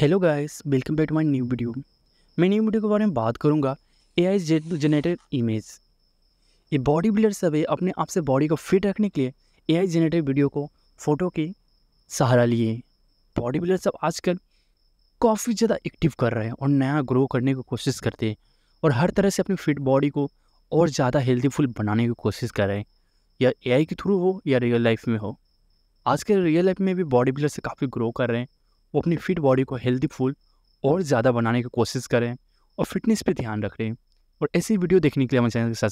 hello guys welcome back to my new video मैं new video के बारे में बात करूंगा ए आई जनरेटेड इमेज ये बॉडी बिल्डर सब है अपने आप से बॉडी को फिट रखने के लिए ए आई जनरेटेड वीडियो को फ़ोटो के सहारा लिए बॉडी बिल्डर सब आजकल काफ़ी ज़्यादा एक्टिव कर रहे हैं और नया ग्रो करने की कोशिश करते हैं और हर तरह से अपनी फिट बॉडी को और ज़्यादा हेल्दीफुल बनाने की कोशिश कर रहे हैं या ए के थ्रू हो या रियल लाइफ में हो आज रियल लाइफ में भी बॉडी बिल्डर से काफ़ी ग्रो कर रहे हैं वो अपनी फिट बॉडी को हेल्दी फुल और ज़्यादा बनाने की कोशिश करें और फिटनेस पे ध्यान रखें और ऐसी वीडियो देखने के लिए हमारे चैनल के साथ